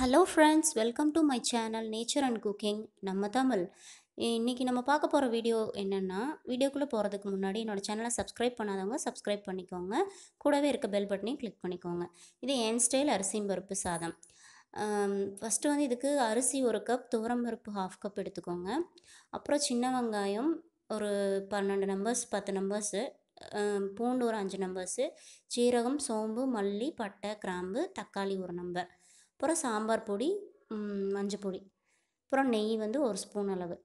hello friends welcome to my channel nature and cooking நம்ம தமிழ் இன்றைக்கி நம்ம பார்க்க போகிற வீடியோ என்னென்னா வீடியோக்குள்ளே போகிறதுக்கு முன்னாடி என்னோடய சேனலை சப்ஸ்கிரைப் பண்ணாதவங்க சப்ஸ்கிரைப் பண்ணிக்கோங்க கூடவே இருக்க பெல் பட்டனையும் கிளிக் பண்ணிக்கோங்க இது என் ஸ்டைல் அரிசியும் பருப்பு சாதம் ஃபஸ்ட்டு வந்து இதுக்கு அரிசி ஒரு கப் துவரம் பருப்பு ஹாஃப் கப் எடுத்துக்கோங்க அப்புறம் சின்ன வெங்காயம் ஒரு பன்னெண்டு நம்பர்ஸ் பத்து நம்பர்ஸு பூண்டு ஒரு அஞ்சு நம்பர்ஸு சீரகம் சோம்பு மல்லி பட்டை கிராம்பு தக்காளி ஒரு நம்பர் அப்புறம் சாம்பார் பொடி மஞ்சப்பொடி அப்புறம் நெய் வந்து ஒரு ஸ்பூன் அளவு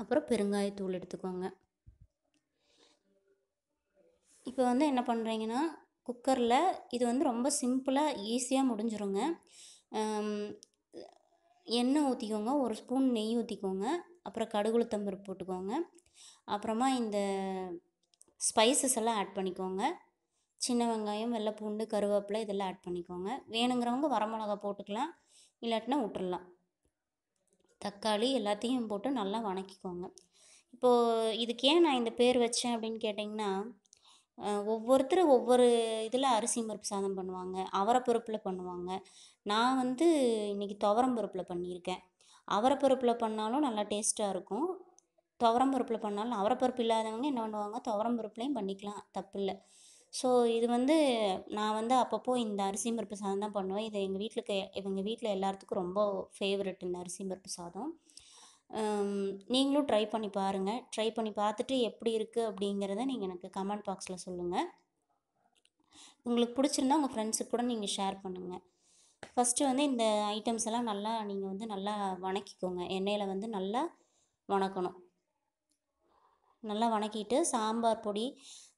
அப்புறம் பெருங்காயத்தூள் எடுத்துக்கோங்க இப்போ வந்து என்ன பண்ணுறீங்கன்னா குக்கரில் இது வந்து ரொம்ப சிம்பிளாக ஈஸியாக முடிஞ்சிருங்க எண்ணெய் ஊற்றிக்கோங்க ஒரு ஸ்பூன் நெய் ஊற்றிக்கோங்க அப்புறம் கடுகுளுத்தம்பருப்பு போட்டுக்கோங்க அப்புறமா இந்த ஸ்பைசஸ் எல்லாம் ஆட் பண்ணிக்கோங்க சின்ன வெங்காயம் வெள்ளை பூண்டு கருவேப்பிலை இதெல்லாம் ஆட் பண்ணிக்கோங்க வேணுங்கிறவங்க வரமிளகா போட்டுக்கலாம் இல்லாட்டினா விட்டுறலாம் தக்காளி எல்லாத்தையும் போட்டு நல்லா வணக்கிக்கோங்க இப்போது இதுக்கு ஏன் நான் இந்த பேர் வச்சேன் அப்படின்னு கேட்டிங்கன்னா ஒவ்வொருத்தர் ஒவ்வொரு இதில் அரிசி பருப்பு சாதம் பண்ணுவாங்க அவரப்பருப்பில் பண்ணுவாங்க நான் வந்து இன்றைக்கி துவரம் பண்ணியிருக்கேன் அவரப்பருப்பில் பண்ணாலும் நல்லா டேஸ்ட்டாக இருக்கும் துவரம் பண்ணாலும் அவரப்பருப்பு இல்லாதவங்க என்ன பண்ணுவாங்க துவரம் பண்ணிக்கலாம் தப்பு இல்லை ஸோ இது வந்து நான் வந்து அப்பப்போ இந்த அரிசி பருப்பு சாதம் தான் பண்ணுவேன் இது எங்கள் வீட்டுக்கு எங்கள் வீட்டில் எல்லாத்துக்கும் ரொம்ப ஃபேவரட் இந்த அரிசி பருப்பு சாதம் நீங்களும் ட்ரை பண்ணி பாருங்கள் ட்ரை பண்ணி பார்த்துட்டு எப்படி இருக்குது அப்படிங்கிறத நீங்கள் எனக்கு கமெண்ட் பாக்ஸில் சொல்லுங்கள் உங்களுக்கு பிடிச்சிருந்தா உங்கள் ஃப்ரெண்ட்ஸுக்கு கூட நீங்கள் ஷேர் பண்ணுங்கள் ஃபஸ்ட்டு வந்து இந்த ஐட்டம்ஸ் எல்லாம் நல்லா நீங்கள் வந்து நல்லா வணக்கிக்கோங்க எண்ணெயில் வந்து நல்லா வணக்கணும் நல்லா வணக்கிட்டு சாம்பார் பொடி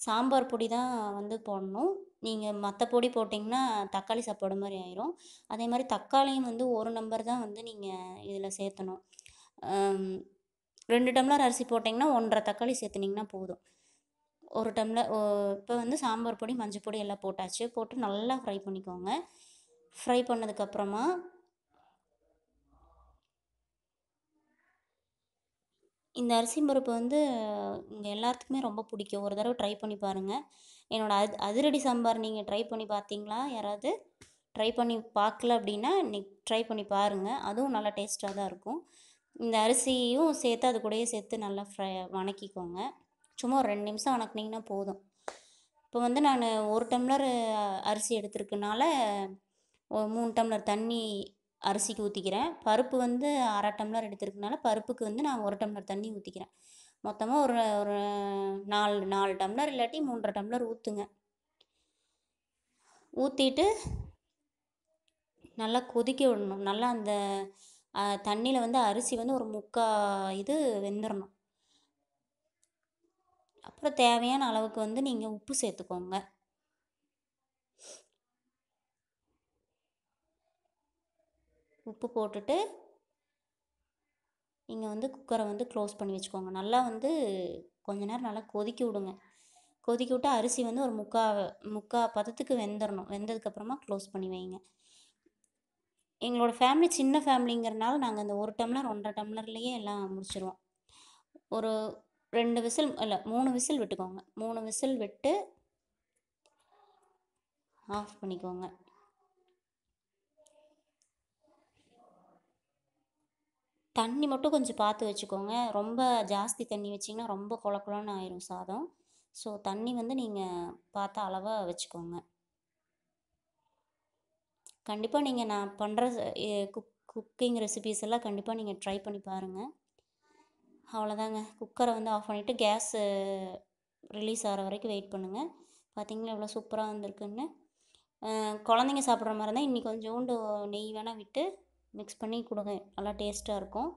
சாம்பார் பொடி தான் வந்து போடணும் நீங்கள் மற்ற பொடி போட்டிங்கன்னா தக்காளி சாப்பாடு மாதிரி ஆயிரும் அதே மாதிரி தக்காளியும் வந்து ஒரு நம்பர் தான் வந்து நீங்கள் இதில் சேர்த்தணும் ரெண்டு டம்ளர் அரிசி போட்டிங்கன்னா ஒன்றரை தக்காளி சேர்த்துனிங்கன்னா போதும் ஒரு டம்ளர் இப்போ வந்து சாம்பார் பொடி மஞ்சள் பொடி எல்லாம் போட்டாச்சு போட்டு நல்லா ஃப்ரை பண்ணிக்கோங்க ஃப்ரை பண்ணதுக்கப்புறமா இந்த அரிசி பருப்பு வந்து இங்கே எல்லாத்துக்குமே ரொம்ப பிடிக்கும் ஒரு தடவை ட்ரை பண்ணி பாருங்கள் என்னோடய அது அதிரடி சாம்பார் நீங்கள் ட்ரை பண்ணி பார்த்தீங்களா யாராவது ட்ரை பண்ணி பார்க்கல அப்படின்னா இன்னைக்கு ட்ரை பண்ணி பாருங்கள் அதுவும் நல்லா டேஸ்ட்டாக தான் இருக்கும் இந்த அரிசியும் சேர்த்து அது கூடயே சேர்த்து நல்லா ஃப்ரை வணக்கிக்கோங்க சும்மா ஒரு ரெண்டு நிமிஷம் வணக்குனிங்கன்னா போதும் இப்போ வந்து நான் ஒரு டம்ளர் அரிசி எடுத்துருக்கனால ஒரு மூணு டம்ளர் தண்ணி அரிசிக்கு ஊற்றிக்கிறேன் பருப்பு வந்து அரை டம்ளர் எடுத்துருக்கனால பருப்புக்கு வந்து நான் ஒரு டம்ளர் தண்ணி ஊற்றிக்கிறேன் மொத்தமாக ஒரு ஒரு நாலு நாலு டம்ளர் இல்லாட்டி மூன்றரை டம்ளர் ஊற்றுங்க ஊற்றிட்டு நல்லா கொதிக்க விடணும் நல்லா அந்த தண்ணியில் வந்து அரிசி வந்து ஒரு முக்கா இது வெந்துடணும் அப்புறம் தேவையான அளவுக்கு வந்து நீங்கள் உப்பு சேர்த்துக்கோங்க உப்பு போட்டுட்டு நீங்கள் வந்து குக்கரை வந்து க்ளோஸ் பண்ணி வச்சுக்கோங்க நல்லா வந்து கொஞ்ச நேரம் நல்லா கொதிக்க விடுங்க கொதிக்க விட்டு அரிசி வந்து ஒரு முக்கா முக்கா பதத்துக்கு வெந்துடணும் வெந்ததுக்கப்புறமா க்ளோஸ் பண்ணி வைங்க எங்களோட ஃபேமிலி சின்ன ஃபேமிலிங்கிறனால நாங்கள் அந்த ஒரு டம்ளர் ஒன்றரை டம்ளர்லேயே எல்லாம் முடிச்சிடுவோம் ஒரு ரெண்டு விசில் இல்லை மூணு விசில் விட்டுக்கோங்க மூணு விசில் விட்டு ஆஃப் பண்ணிக்கோங்க தண்ணி மட்டும் கொஞ்சம் பார்த்து வச்சுக்கோங்க ரொம்ப ஜாஸ்தி தண்ணி வச்சிங்கன்னா ரொம்ப கொல ஆயிரும் சாதம் ஸோ தண்ணி வந்து நீங்கள் பார்த்து அளவாக வச்சுக்கோங்க கண்டிப்பாக நீங்கள் நான் பண்ணுற குக் குக்கிங் ரெசிபீஸ் எல்லாம் கண்டிப்பாக நீங்கள் ட்ரை பண்ணி பாருங்கள் அவ்வளோதாங்க குக்கரை வந்து ஆஃப் பண்ணிவிட்டு கேஸ் ரிலீஸ் ஆகிற வரைக்கும் வெயிட் பண்ணுங்கள் பார்த்தீங்களா எவ்வளோ சூப்பராக வந்திருக்குன்னு குழந்தைங்க சாப்பிட்ற மாதிரி இருந்தால் இன்றைக்கி கொஞ்சோண்டு நெய் வேணால் விட்டு மிக்ஸ் பண்ணி கொடுங்க நல்லா டேஸ்ட்டாக இருக்கும்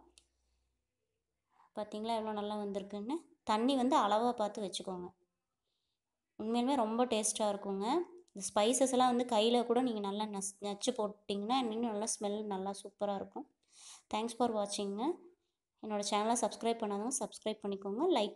பார்த்திங்களா எவ்வளோ நல்லா வந்திருக்குன்னு தண்ணி வந்து அளவாக பார்த்து வச்சுக்கோங்க உண்மையிலுமே ரொம்ப டேஸ்ட்டாக இருக்குங்க இந்த ஸ்பைசஸ் எல்லாம் வந்து கையில் கூட நீங்கள் நல்லா நஸ் நச்சு போட்டிங்கன்னா இன்னும் நல்லா ஸ்மெல் நல்லா சூப்பராக இருக்கும் தேங்க்ஸ் ஃபார் வாட்சிங்க என்னோடய சேனலை சப்ஸ்கிரைப் பண்ணாதவங்க சப்ஸ்கிரைப் பண்ணிக்கோங்க லைக்